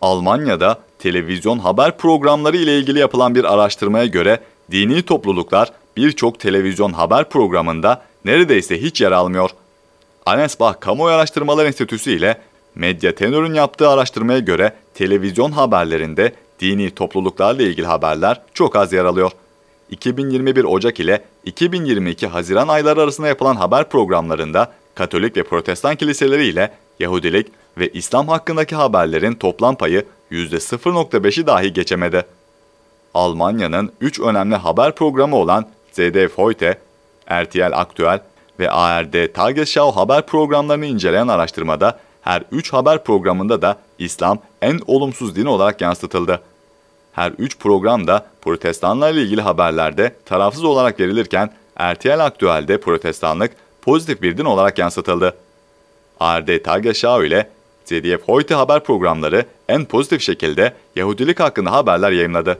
Almanya'da televizyon haber programları ile ilgili yapılan bir araştırmaya göre dini topluluklar birçok televizyon haber programında neredeyse hiç yer almıyor. Anesbach Kamuoyu Araştırmalar Enstitüsü ile Medya Tenör'ün yaptığı araştırmaya göre televizyon haberlerinde dini topluluklarla ilgili haberler çok az yer alıyor. 2021 Ocak ile 2022 Haziran ayları arasında yapılan haber programlarında Katolik ve Protestan kiliseleri ile Yahudilik ve İslam hakkındaki haberlerin toplam payı %0.5'i dahi geçemedi. Almanya'nın 3 önemli haber programı olan ZDF Heute, RTL Aktüel ve ARD Tagesschau haber programlarını inceleyen araştırmada her 3 haber programında da İslam en olumsuz din olarak yansıtıldı. Her 3 programda protestanlarla ilgili haberlerde tarafsız olarak verilirken RTL Aktüel'de protestanlık pozitif bir din olarak yansıtıldı. ARD Tagesschau ile ZDF Hoyte haber programları en pozitif şekilde Yahudilik hakkında haberler yayınladı.